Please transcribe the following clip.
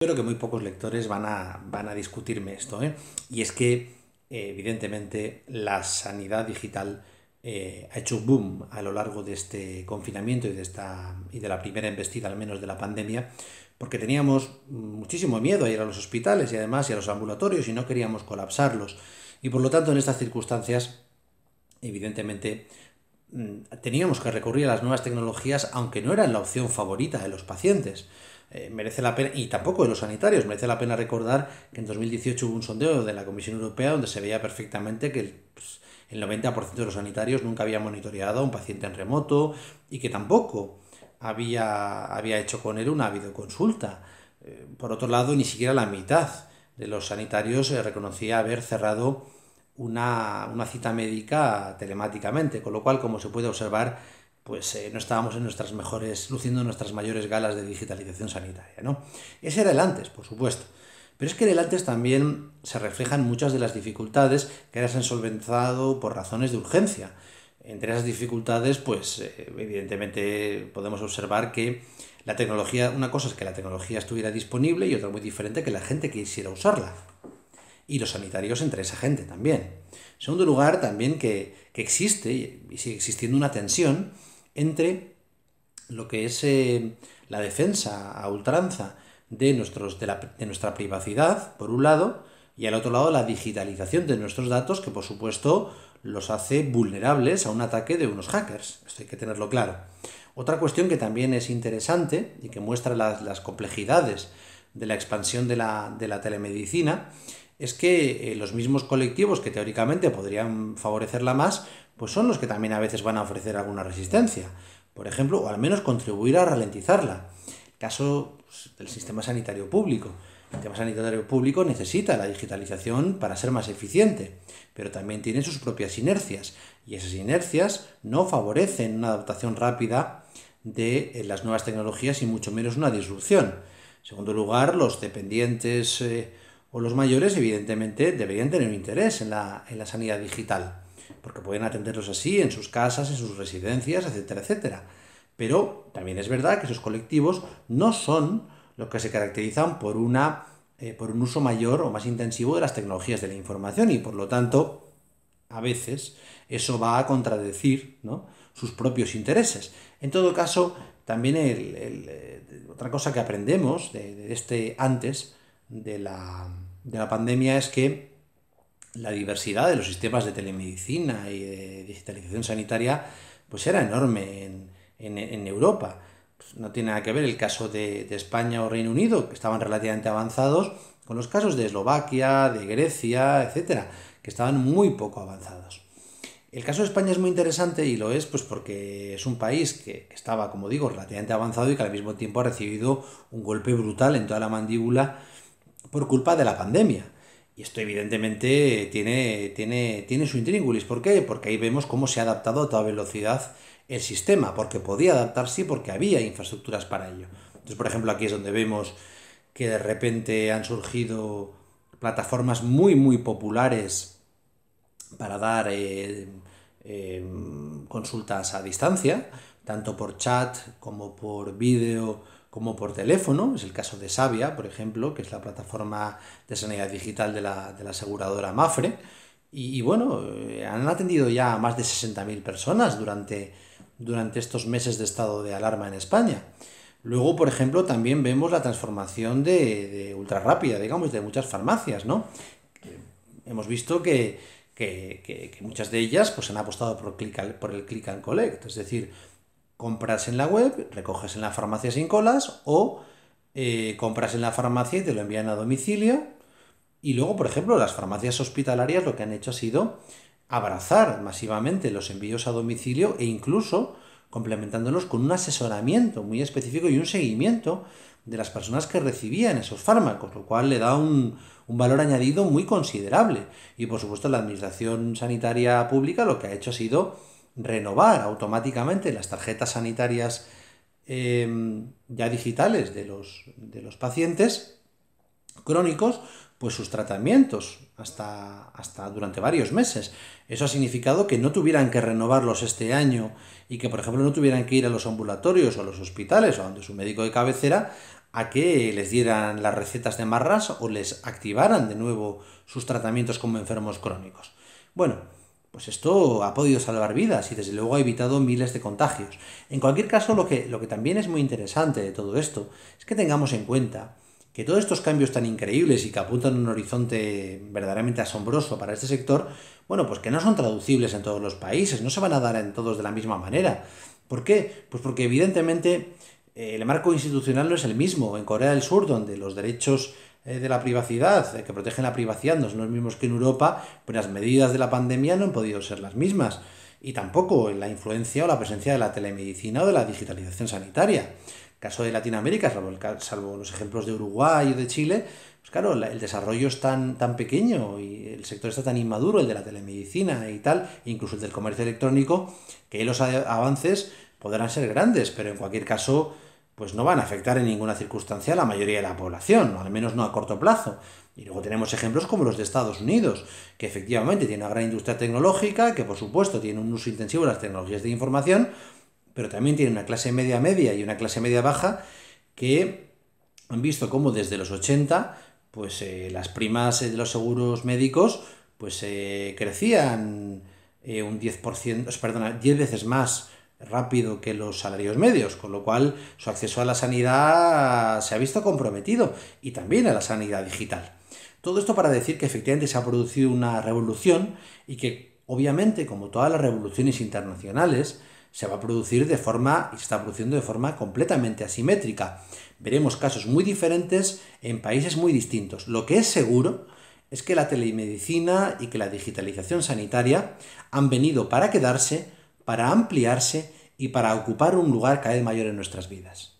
creo que muy pocos lectores van a, discutirme esto, ¿eh? y es que evidentemente la sanidad digital eh, ha hecho un boom a lo largo de este confinamiento y de, y de la primera embestida al menos de la pandemia, porque teníamos muchísimo miedo a ir a los hospitales y además y a los ambulatorios y no queríamos colapsarlos. Y por lo tanto en estas circunstancias, evidentemente, mm, teníamos que recurrir a las nuevas tecnologías, aunque no eran la opción favorita de los pacientes. Eh, merece la pena, y tampoco de los sanitarios, merece la pena recordar que en 2018 hubo un sondeo de la Comisión Europea donde se veía perfectamente que el, 90% pues, de los sanitarios nunca había monitoreado a un paciente en remoto y que tampoco había, había hecho con él una videoconsulta. Eh, por otro lado, ni siquiera la mitad de los sanitarios eh, reconocía haber cerrado una, una cita médica telemáticamente, con lo cual, como se puede observar, pues eh, no estábamos en nuestras mejores, luciendo nuestras mayores galas de digitalización sanitaria, ¿no? Ese era el antes, por supuesto. Pero es que en el antes también se reflejan muchas de las dificultades que han solventado por razones de urgencia. Entre esas dificultades, pues eh, evidentemente podemos observar que la tecnología, una cosa es que la tecnología estuviera disponible y otra muy diferente que la gente quisiera usarla. Y los sanitarios entre esa gente también. En segundo lugar, también que, que existe y sigue existiendo una tensión entre lo que es eh, la defensa a ultranza de, nuestros, de nuestra privacidad, por un lado, y al otro lado la digitalización de nuestros datos, que por supuesto los hace vulnerables a un ataque de unos hackers. Esto hay que tenerlo claro. Otra cuestión que también es interesante y que muestra las, complejidades de la expansión de la, de la telemedicina es que eh, los mismos colectivos que teóricamente podrían favorecerla más, pues son los que también a veces van a ofrecer alguna resistencia, por ejemplo, o al menos contribuir a ralentizarla. caso pues, del sistema sanitario público. El sistema sanitario público necesita la digitalización para ser más eficiente, pero también tiene sus propias inercias, y esas inercias no favorecen una adaptación rápida de eh, las nuevas tecnologías y mucho menos una disrupción. En segundo lugar, los dependientes eh, o pues los mayores, evidentemente, deberían tener un interés en la, sanidad digital, porque pueden atenderlos así en sus casas, en sus residencias, etcétera, etcétera. Pero también es verdad que esos colectivos no son los que se caracterizan por, una, eh, por un uso mayor o más intensivo de las tecnologías de la información y por lo tanto, a veces, eso va a contradecir sus propios intereses. En todo caso, también eh, otra cosa que aprendemos de este antes, de la, pandemia es que la diversidad de los sistemas de telemedicina y de digitalización sanitaria pues era enorme en, Europa. Pues no tiene nada que ver el caso de, España o Reino Unido, que estaban relativamente avanzados, con los casos de Eslovaquia, de Grecia, etcétera, que estaban muy poco avanzados. El caso de España es muy interesante y lo es pues porque es un país que estaba, como digo, relativamente avanzado y que al mismo tiempo ha recibido un golpe brutal en toda la mandíbula por culpa de la pandemia. Y esto evidentemente tiene, tiene, tiene su intríngulis. ¿Por qué? Porque ahí vemos cómo se ha adaptado a toda velocidad el sistema, porque podía adaptarse y porque había infraestructuras para ello. Entonces, por ejemplo, aquí es donde vemos que de repente han surgido plataformas muy, muy populares para dar eh, em, consultas a distancia, tanto por chat como por vídeo como por teléfono, es el caso de Savia por ejemplo, que es la plataforma de sanidad digital de la, de la aseguradora Mafre. Y, bueno, eh, han atendido ya a más de 60.000 personas durante, durante estos meses de estado de alarma en España. Luego, por ejemplo, también vemos la transformación de, de rápida digamos, de muchas farmacias, ¿no? Hemos visto que, que, que, muchas de ellas pues, han apostado por, por el click and collect, es decir, compras en la web, recoges en la farmacia sin colas o eh, compras en la farmacia y te lo envían a domicilio. Y luego, por ejemplo, las farmacias hospitalarias lo que han hecho ha sido abrazar masivamente los envíos a domicilio e incluso complementándolos con un asesoramiento muy específico y un seguimiento de las personas que recibían esos fármacos, lo cual le da un, valor añadido muy considerable. Y por supuesto la Administración Sanitaria Pública lo que ha hecho ha sido renovar automáticamente las tarjetas sanitarias em, ya digitales de los, de los pacientes crónicos, pues sus tratamientos hasta, hasta durante varios meses. Eso ha significado que no tuvieran que renovarlos este año y que, por ejemplo, no tuvieran que ir a los ambulatorios o a los hospitales o a donde su médico de cabecera a que les dieran las recetas de marras o les activaran de nuevo sus tratamientos como enfermos crónicos. Bueno, pues esto ha podido salvar vidas y desde luego ha evitado miles de contagios. En cualquier caso, lo que, lo que también es muy interesante de todo esto es que tengamos en cuenta que todos estos cambios tan increíbles y que apuntan a un horizonte verdaderamente asombroso para este sector, bueno, pues que no son traducibles en todos los países, no se van a dar en todos de la misma manera. ¿Por qué? Pues porque evidentemente eh, el marco institucional no es el mismo. En Corea del Sur, donde los derechos eh, de la privacidad, eh, que protegen la privacidad, no es lo mismo que en Europa, pero pues las medidas de la pandemia no han podido ser las mismas. Y tampoco en la influencia o la presencia de la telemedicina o de la digitalización sanitaria. El caso de Latinoamérica, salvo, los ejemplos de Uruguay o de Chile, pues claro, el desarrollo es tan, tan pequeño y el sector está tan inmaduro, el de la telemedicina y tal, incluso el del comercio electrónico, que los avances podrán ser grandes, pero en cualquier caso pues no van a afectar en ninguna circunstancia a la mayoría de la población, al menos no a corto plazo. Y luego tenemos ejemplos como los de Estados Unidos, que efectivamente tiene una gran industria tecnológica, que por supuesto tiene un uso intensivo de las tecnologías de información, pero también tiene una clase media media y una clase media baja que han visto cómo desde los 80 pues eh, las primas eh, de los seguros médicos pues eh, crecían un 10%, perdona, 10 veces más rápido que los salarios medios, con lo cual su acceso a la sanidad se ha visto comprometido y también a la sanidad digital. Todo esto para decir que efectivamente se ha producido una revolución y que obviamente, como todas las revoluciones internacionales, se va a producir de forma y se está produciendo de forma completamente asimétrica. Veremos casos muy diferentes en países muy distintos. Lo que es seguro es que la telemedicina y que la digitalización sanitaria han venido para quedarse para ampliarse y para ocupar un lugar cada vez mayor en nuestras vidas.